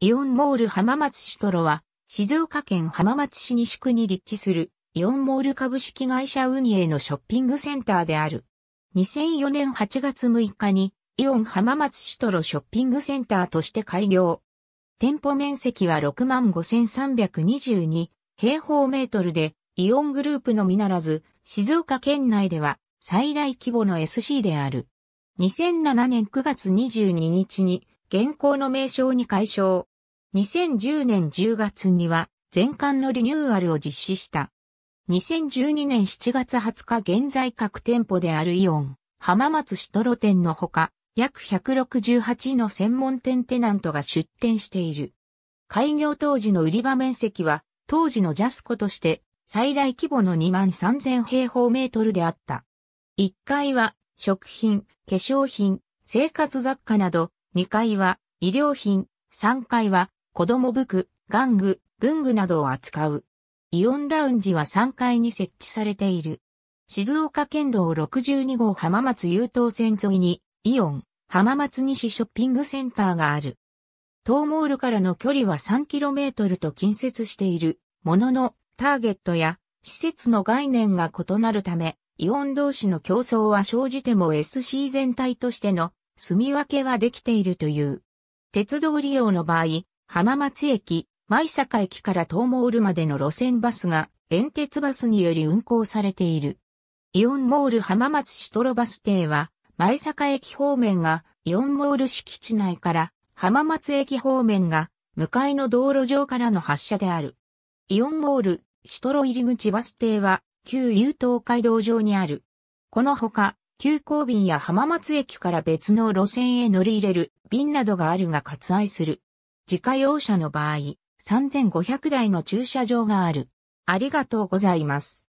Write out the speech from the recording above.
イオンモール浜松シトロは、静岡県浜松市西区に立地する、イオンモール株式会社運営のショッピングセンターである。2004年8月6日に、イオン浜松シトロショッピングセンターとして開業。店舗面積は65,322平方メートルで、イオングループのみならず、静岡県内では最大規模の SC である。2007年9月22日に、現行の名称に解消。2010年10月には全館のリニューアルを実施した。2012年7月20日現在各店舗であるイオン、浜松シトロ店のほか、約168の専門店テナントが出店している。開業当時の売り場面積は、当時のジャスコとして最大規模の2万3000平方メートルであった。1階は食品、化粧品、生活雑貨など2階は医療品、3階は子供服、玩具、文具などを扱う。イオンラウンジは3階に設置されている。静岡県道62号浜松優等線沿いに、イオン、浜松西ショッピングセンターがある。東モールからの距離は 3km と近接しているものの、ターゲットや施設の概念が異なるため、イオン同士の競争は生じても SC 全体としての住み分けはできているという。鉄道利用の場合、浜松駅、舞坂駅から東モールまでの路線バスが、遠鉄バスにより運行されている。イオンモール浜松シトロバス停は、舞坂駅方面がイオンモール敷地内から浜松駅方面が向かいの道路上からの発車である。イオンモールシトロ入口バス停は旧有東海道上にある。このほか急行便や浜松駅から別の路線へ乗り入れる便などがあるが割愛する。自家用車の場合、3500台の駐車場がある。ありがとうございます。